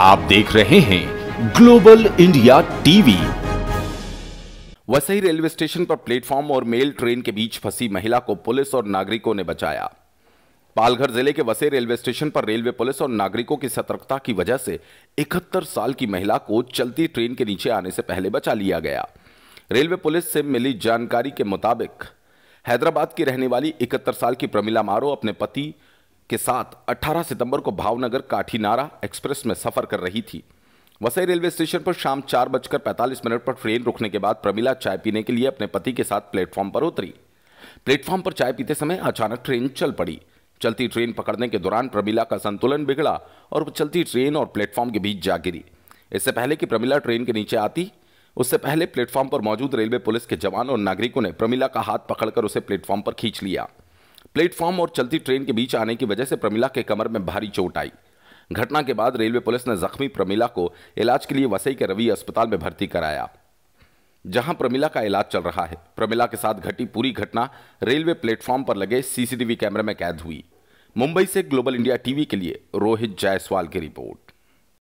आप देख रहे हैं Global India TV Vasai railway station पर प्लेटफॉर्म और मेल ट्रेन के बीच फंसी महिला को पुलिस और नागरिकों ने बचाया पालघर जिले के वसई रेलवे स्टेशन पर रेलवे पुलिस और नागरिकों की सतर्कता की वजह से 71 साल की महिला को चलती ट्रेन के नीचे आने से पहले बचा लिया गया रेलवे पुलिस से मिली जानकारी के मुताबिक हैदराबाद की रहने वाली इकहत्तर साल की प्रमिला मारो अपने पति के साथ 18 सितंबर को भावनगर काठीनारा एक्सप्रेस में सफर कर रही थी वसई रेलवे स्टेशन पर शाम चार बजकर पैंतालीस मिनट पर ट्रेन रुकने के बाद प्रमिला चाय पीने के लिए अपने पति के साथ प्लेटफॉर्म पर उतरी प्लेटफॉर्म पर चाय पीते समय अचानक ट्रेन चल पड़ी चलती ट्रेन पकड़ने के दौरान प्रमिला का संतुलन बिगड़ा और चलती ट्रेन और प्लेटफॉर्म के बीच जा गिरी इससे पहले कि प्रमिला ट्रेन के नीचे आती उससे पहले प्लेटफॉर्म पर मौजूद रेलवे पुलिस के जवान और नागरिकों ने प्रमिला का हाथ पकड़कर उसे प्लेटफॉर्म पर खींच लिया प्लेटफॉर्म और चलती ट्रेन के बीच आने की वजह से प्रमिला के कमर में भारी चोट आई घटना के बाद रेलवे पुलिस ने जख्मी प्रमिला को इलाज के लिए वसई के रवि अस्पताल में भर्ती कराया जहां प्रमिला का इलाज चल रहा है प्रमिला के साथ घटी पूरी घटना रेलवे प्लेटफॉर्म पर लगे सीसीटीवी कैमरे में कैद हुई मुंबई से ग्लोबल इंडिया टीवी के लिए रोहित जायसवाल की रिपोर्ट